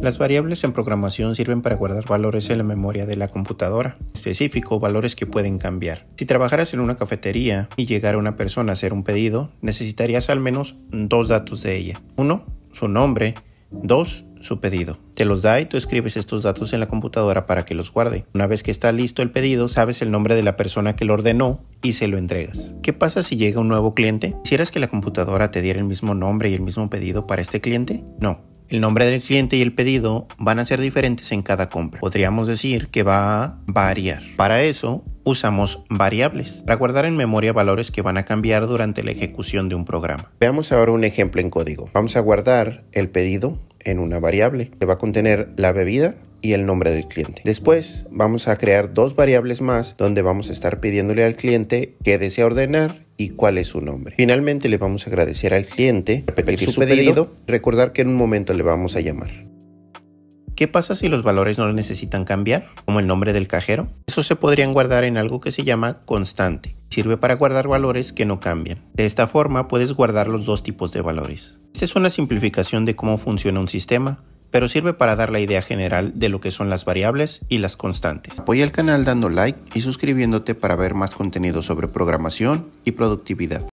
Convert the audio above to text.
Las variables en programación sirven para guardar valores en la memoria de la computadora, en específico valores que pueden cambiar. Si trabajaras en una cafetería y llegara una persona a hacer un pedido, necesitarías al menos dos datos de ella. Uno, su nombre. Dos, su pedido. Te los da y tú escribes estos datos en la computadora para que los guarde. Una vez que está listo el pedido, sabes el nombre de la persona que lo ordenó y se lo entregas. ¿Qué pasa si llega un nuevo cliente? ¿Quisieras que la computadora te diera el mismo nombre y el mismo pedido para este cliente? No. El nombre del cliente y el pedido van a ser diferentes en cada compra. Podríamos decir que va a variar. Para eso, usamos variables para guardar en memoria valores que van a cambiar durante la ejecución de un programa. Veamos ahora un ejemplo en código. Vamos a guardar el pedido en una variable que va a contener la bebida y el nombre del cliente. Después vamos a crear dos variables más donde vamos a estar pidiéndole al cliente que desea ordenar y cuál es su nombre. Finalmente le vamos a agradecer al cliente, repetir su, pedido, recordar que en un momento le vamos a llamar. ¿Qué pasa si los valores no necesitan cambiar, como el nombre del cajero? Eso se podrían guardar en algo que se llama constante. Sirve para guardar valores que no cambian. De esta forma puedes guardar los dos tipos de valores. Esta es una simplificación de cómo funciona un sistema pero sirve para dar la idea general de lo que son las variables y las constantes. Apoya el canal dando like y suscribiéndote para ver más contenido sobre programación y productividad.